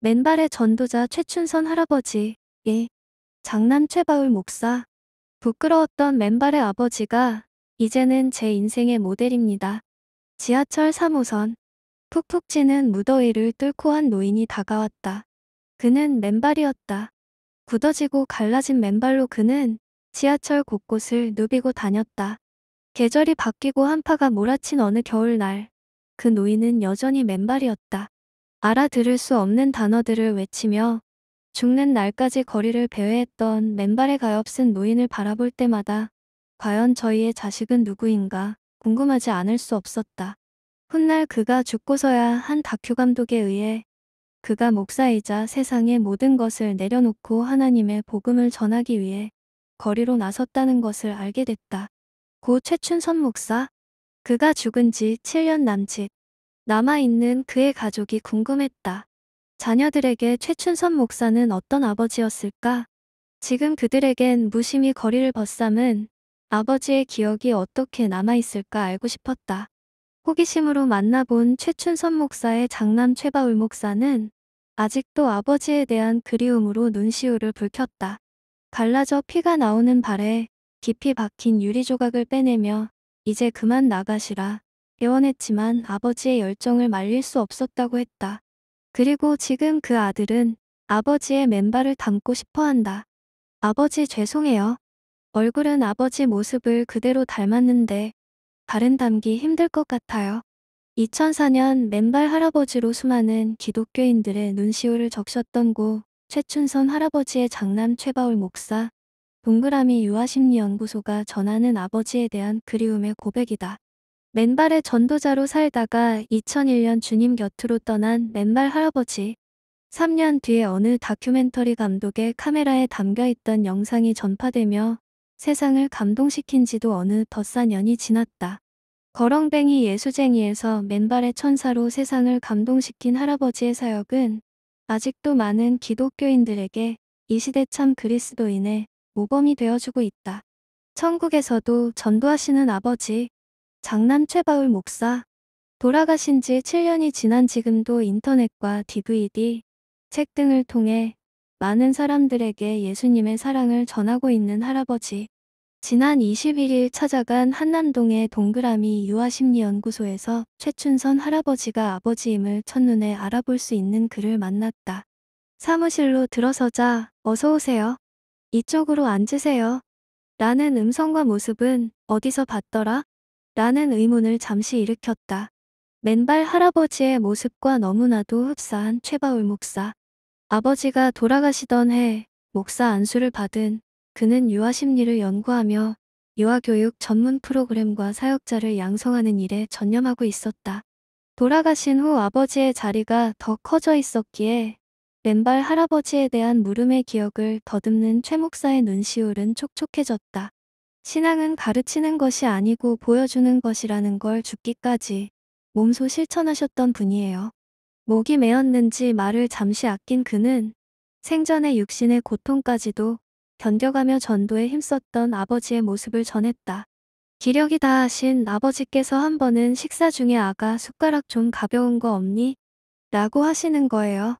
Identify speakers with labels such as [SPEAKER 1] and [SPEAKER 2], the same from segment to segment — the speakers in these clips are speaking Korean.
[SPEAKER 1] 맨발의 전도자 최춘선 할아버지, 예, 장남 최바울 목사. 부끄러웠던 맨발의 아버지가 이제는 제 인생의 모델입니다. 지하철 3호선. 푹푹 찌는 무더위를 뚫고 한 노인이 다가왔다. 그는 맨발이었다. 굳어지고 갈라진 맨발로 그는 지하철 곳곳을 누비고 다녔다. 계절이 바뀌고 한파가 몰아친 어느 겨울날, 그 노인은 여전히 맨발이었다. 알아들을 수 없는 단어들을 외치며 죽는 날까지 거리를 배회했던 맨발에 가엾은 노인을 바라볼 때마다 과연 저희의 자식은 누구인가 궁금하지 않을 수 없었다. 훗날 그가 죽고서야 한 다큐 감독에 의해 그가 목사이자 세상의 모든 것을 내려놓고 하나님의 복음을 전하기 위해 거리로 나섰다는 것을 알게 됐다. 고 최춘선 목사, 그가 죽은 지 7년 남짓 남아있는 그의 가족이 궁금했다. 자녀들에게 최춘선 목사는 어떤 아버지였을까? 지금 그들에겐 무심히 거리를 벗삼은 아버지의 기억이 어떻게 남아있을까 알고 싶었다. 호기심으로 만나본 최춘선 목사의 장남 최바울 목사는 아직도 아버지에 대한 그리움으로 눈시울을 붉혔다. 갈라져 피가 나오는 발에 깊이 박힌 유리 조각을 빼내며 이제 그만 나가시라 애원했지만 아버지의 열정을 말릴 수 없었다고 했다. 그리고 지금 그 아들은 아버지의 맨발을 담고 싶어 한다. 아버지 죄송해요. 얼굴은 아버지 모습을 그대로 닮았는데 발은 담기 힘들 것 같아요. 2004년 맨발 할아버지로 수많은 기독교인들의 눈시울을 적셨던 고 최춘선 할아버지의 장남 최바울 목사 동그라미 유아심리연구소가 전하는 아버지에 대한 그리움의 고백이다. 맨발의 전도자로 살다가 2001년 주님 곁으로 떠난 맨발 할아버지. 3년 뒤에 어느 다큐멘터리 감독의 카메라에 담겨있던 영상이 전파되며 세상을 감동시킨 지도 어느 덧싼 년이 지났다. 거렁뱅이 예수쟁이에서 맨발의 천사로 세상을 감동시킨 할아버지의 사역은 아직도 많은 기독교인들에게 이 시대 참 그리스도인의 모범이 되어주고 있다. 천국에서도 전도하시는 아버지, 장남 최바울 목사. 돌아가신 지 7년이 지난 지금도 인터넷과 DVD, 책 등을 통해 많은 사람들에게 예수님의 사랑을 전하고 있는 할아버지. 지난 21일 찾아간 한남동의 동그라미 유아심리연구소에서 최춘선 할아버지가 아버지임을 첫눈에 알아볼 수 있는 그를 만났다. 사무실로 들어서자 어서 오세요. 이쪽으로 앉으세요. 라는 음성과 모습은 어디서 봤더라? 라는 의문을 잠시 일으켰다. 맨발 할아버지의 모습과 너무나도 흡사한 최바울 목사. 아버지가 돌아가시던 해 목사 안수를 받은 그는 유아 심리를 연구하며 유아 교육 전문 프로그램과 사역자를 양성하는 일에 전념하고 있었다. 돌아가신 후 아버지의 자리가 더 커져 있었기에 맨발 할아버지에 대한 물음의 기억을 더듬는 최 목사의 눈시울은 촉촉해졌다. 신앙은 가르치는 것이 아니고 보여주는 것이라는 걸 죽기까지 몸소 실천하셨던 분이에요. 목이 메었는지 말을 잠시 아낀 그는 생전의 육신의 고통까지도 견뎌가며 전도에 힘썼던 아버지의 모습을 전했다. 기력이 다하신 아버지께서 한 번은 식사 중에 아가 숟가락 좀 가벼운 거 없니? 라고 하시는 거예요.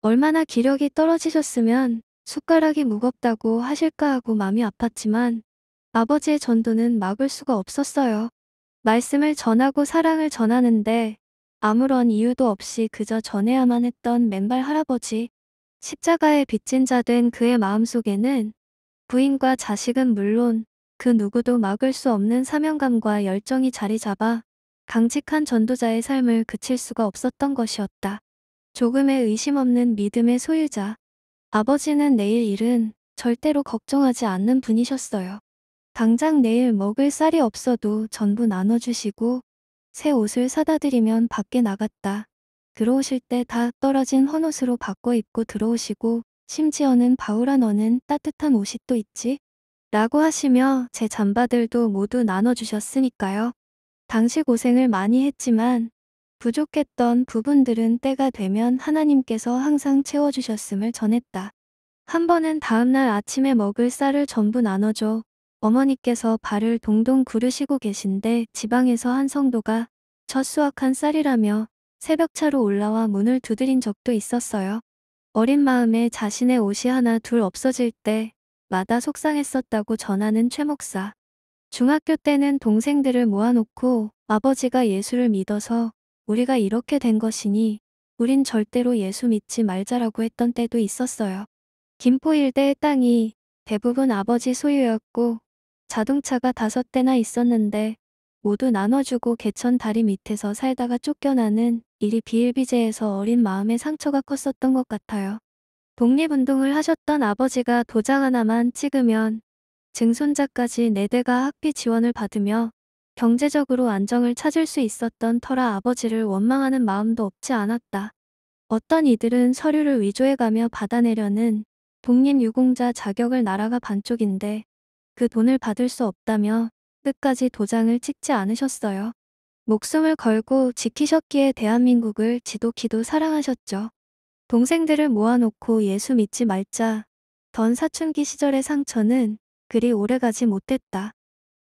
[SPEAKER 1] 얼마나 기력이 떨어지셨으면 숟가락이 무겁다고 하실까 하고 마음이 아팠지만 아버지의 전도는 막을 수가 없었어요. 말씀을 전하고 사랑을 전하는데 아무런 이유도 없이 그저 전해야만 했던 맨발 할아버지. 십자가에 빚진 자 된 그의 마음속에는 부인과 자식은 물론 그 누구도 막을 수 없는 사명감과 열정이 자리 잡아 강직한 전도자의 삶을 그칠 수가 없었던 것이었다. 조금의 의심 없는 믿음의 소유자. 아버지는 내일 일은 절대로 걱정하지 않는 분이셨어요. 당장 내일 먹을 쌀이 없어도 전부 나눠주시고 새 옷을 사다 드리면 밖에 나갔다. 들어오실 때 다 떨어진 헌옷으로 바꿔 입고 들어오시고 심지어는 바울아 너는 따뜻한 옷이 또 있지? 라고 하시며 제 잠바들도 모두 나눠주셨으니까요. 당시 고생을 많이 했지만 부족했던 부분들은 때가 되면 하나님께서 항상 채워주셨음을 전했다. 한 번은 다음날 아침에 먹을 쌀을 전부 나눠줘 어머니께서 발을 동동 구르시고 계신데 지방에서 한 성도가 첫 수확한 쌀이라며 새벽차로 올라와 문을 두드린 적도 있었어요. 어린 마음에 자신의 옷이 하나 둘 없어질 때마다 속상했었다고 전하는 최 목사. 중학교 때는 동생들을 모아놓고 아버지가 예수를 믿어서 우리가 이렇게 된 것이니 우린 절대로 예수 믿지 말자라고 했던 때도 있었어요. 김포일대의 땅이 대부분 아버지 소유였고 자동차가 다섯 대나 있었는데 모두 나눠주고 개천 다리 밑에서 살다가 쫓겨나는 일이 비일비재해서 어린 마음의 상처가 컸었던 것 같아요. 독립운동을 하셨던 아버지가 도장 하나만 찍으면 증손자까지 4대가 학비 지원을 받으며 경제적으로 안정을 찾을 수 있었던 터라 아버지를 원망하는 마음도 없지 않았다. 어떤 이들은 서류를 위조해가며 받아내려는 독립유공자 자격을 날아가 반쪽인데 그 돈을 받을 수 없다며 끝까지 도장을 찍지 않으셨어요. 목숨을 걸고 지키셨기에 대한민국을 지독히도 사랑하셨죠. 동생들을 모아놓고 예수 믿지 말자. 던 사춘기 시절의 상처는 그리 오래가지 못했다.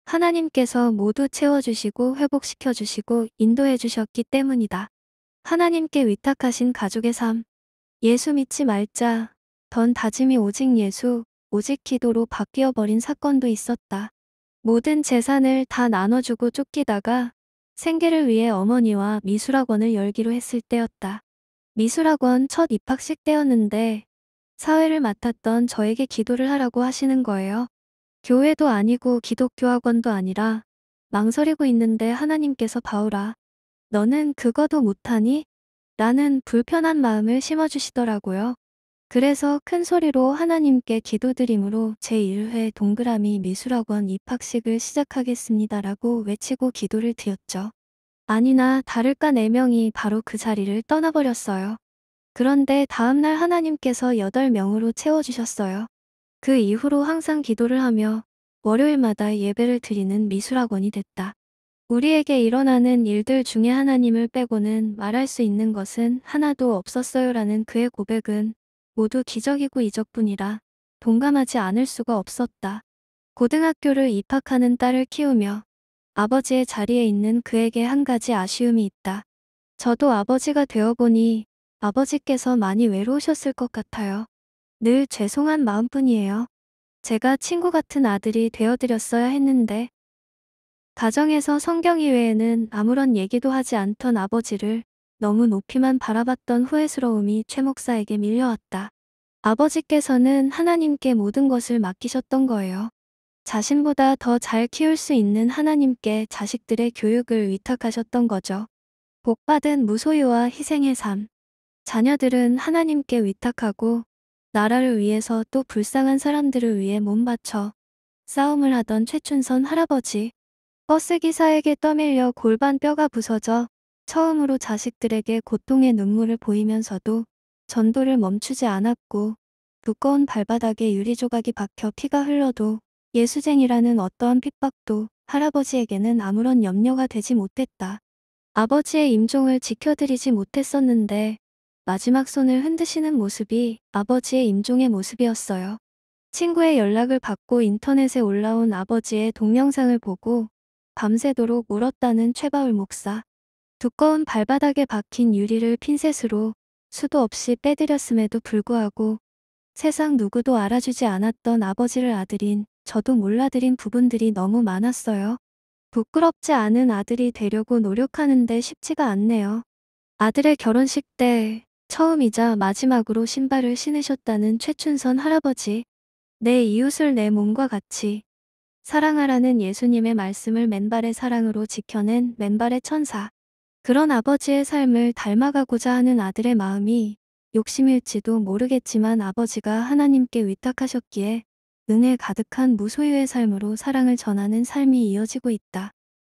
[SPEAKER 1] 하나님께서 모두 채워주시고 회복시켜주시고 인도해주셨기 때문이다. 하나님께 위탁하신 가족의 삶. 예수 믿지 말자. 던 다짐이 오직 예수, 오직 기도로 바뀌어버린 사건도 있었다. 모든 재산을 다 나눠주고 쫓기다가 생계를 위해 어머니와 미술학원을 열기로 했을 때였다. 미술학원 첫 입학식 때였는데 사회를 맡았던 저에게 기도를 하라고 하시는 거예요. 교회도 아니고 기독교 학원도 아니라 망설이고 있는데 하나님께서 바울아 너는 그거도 못하니? 라는 불편한 마음을 심어주시더라고요. 그래서 큰 소리로 하나님께 기도드림으로 제1회 동그라미 미술학원 입학식을 시작하겠습니다라고 외치고 기도를 드렸죠. 아니나 다를까 4명이 바로 그 자리를 떠나버렸어요. 그런데 다음날 하나님께서 8명으로 채워주셨어요. 그 이후로 항상 기도를 하며 월요일마다 예배를 드리는 미술학원이 됐다. 우리에게 일어나는 일들 중에 하나님을 빼고는 말할 수 있는 것은 하나도 없었어요라는 그의 고백은 모두 기적이고 이적뿐이라 동감하지 않을 수가 없었다. 고등학교를 입학하는 딸을 키우며 아버지의 자리에 있는 그에게 한 가지 아쉬움이 있다. 저도 아버지가 되어보니 아버지께서 많이 외로우셨을 것 같아요. 늘 죄송한 마음뿐이에요. 제가 친구 같은 아들이 되어드렸어야 했는데 가정에서 성경 이외에는 아무런 얘기도 하지 않던 아버지를 너무 높이만 바라봤던 후회스러움이 최 목사에게 밀려왔다. 아버지께서는 하나님께 모든 것을 맡기셨던 거예요. 자신보다 더 잘 키울 수 있는 하나님께 자식들의 교육을 위탁하셨던 거죠. 복받은 무소유와 희생의 삶. 자녀들은 하나님께 위탁하고 나라를 위해서 또 불쌍한 사람들을 위해 몸바쳐 싸움을 하던 최춘선 할아버지. 버스기사에게 떠밀려 골반 뼈가 부서져 처음으로 자식들에게 고통의 눈물을 보이면서도 전도를 멈추지 않았고 두꺼운 발바닥에 유리 조각이 박혀 피가 흘러도 예수쟁이라는 어떠한 핍박도 할아버지에게는 아무런 염려가 되지 못했다. 아버지의 임종을 지켜드리지 못했었는데 마지막 손을 흔드시는 모습이 아버지의 임종의 모습이었어요. 친구의 연락을 받고 인터넷에 올라온 아버지의 동영상을 보고 밤새도록 울었다는 최바울 목사. 두꺼운 발바닥에 박힌 유리를 핀셋으로 수도 없이 빼들였음에도 불구하고 세상 누구도 알아주지 않았던 아버지를 아들인 저도 몰라드린 부분들이 너무 많았어요. 부끄럽지 않은 아들이 되려고 노력하는데 쉽지가 않네요. 아들의 결혼식 때 처음이자 마지막으로 신발을 신으셨다는 최춘선 할아버지. 내 이웃을 내 몸과 같이 사랑하라는 예수님의 말씀을 맨발의 사랑으로 지켜낸 맨발의 천사. 그런 아버지의 삶을 닮아가고자 하는 아들의 마음이 욕심일지도 모르겠지만 아버지가 하나님께 위탁하셨기에 은혜 가득한 무소유의 삶으로 사랑을 전하는 삶이 이어지고 있다.